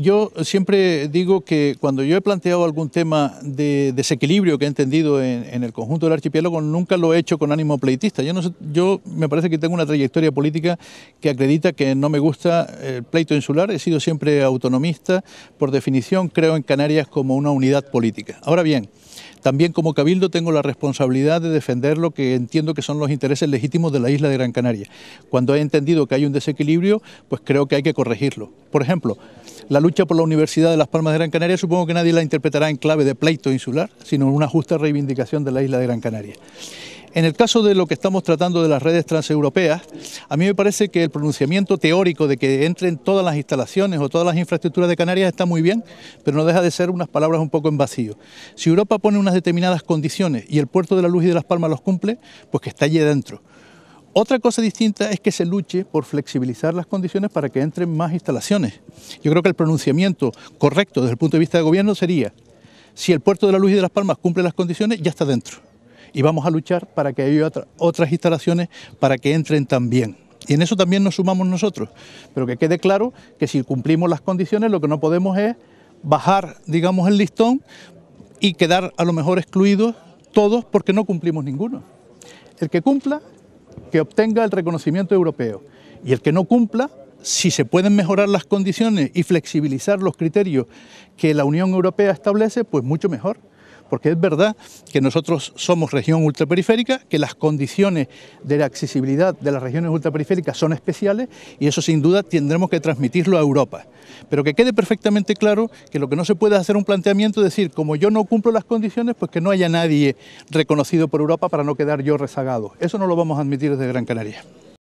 Yo siempre digo que cuando yo he planteado algún tema de desequilibrio que he entendido en, el conjunto del archipiélago, nunca lo he hecho con ánimo pleitista. Yo, no yo me parece que tengo una trayectoria política que acredita que no me gusta el pleito insular. He sido siempre autonomista. Por definición, creo en Canarias como una unidad política. Ahora bien, también como cabildo tengo la responsabilidad de defender lo que entiendo que son los intereses legítimos de la isla de Gran Canaria. Cuando he entendido que hay un desequilibrio, pues creo que hay que corregirlo. Por ejemplo, la lucha lucha por la Universidad de Las Palmas de Gran Canaria supongo que nadie la interpretará en clave de pleito insular, sino en una justa reivindicación de la isla de Gran Canaria. En el caso de lo que estamos tratando de las redes transeuropeas, a mí me parece que el pronunciamiento teórico de que entren todas las instalaciones o todas las infraestructuras de Canarias está muy bien, pero no deja de ser unas palabras un poco en vacío. Si Europa pone unas determinadas condiciones y el puerto de la Luz y de Las Palmas los cumple, pues que está allí dentro. Otra cosa distinta es que se luche por flexibilizar las condiciones para que entren más instalaciones. Yo creo que el pronunciamiento correcto desde el punto de vista del gobierno sería, si el puerto de la Luz y de Las Palmas cumple las condiciones, ya está dentro. Y vamos a luchar para que haya otras instalaciones para que entren también. Y en eso también nos sumamos nosotros. Pero que quede claro que si cumplimos las condiciones, lo que no podemos es bajar, digamos, el listón y quedar a lo mejor excluidos todos porque no cumplimos ninguno. El que cumpla que obtenga el reconocimiento europeo. Y el que no cumpla, si se pueden mejorar las condiciones y flexibilizar los criterios que la Unión Europea establece, pues mucho mejor porque es verdad que nosotros somos región ultraperiférica, que las condiciones de la accesibilidad de las regiones ultraperiféricas son especiales y eso sin duda tendremos que transmitirlo a Europa. Pero que quede perfectamente claro que lo que no se puede hacer un planteamiento es decir, como yo no cumplo las condiciones, pues que no haya nadie reconocido por Europa para no quedar yo rezagado. Eso no lo vamos a admitir desde Gran Canaria.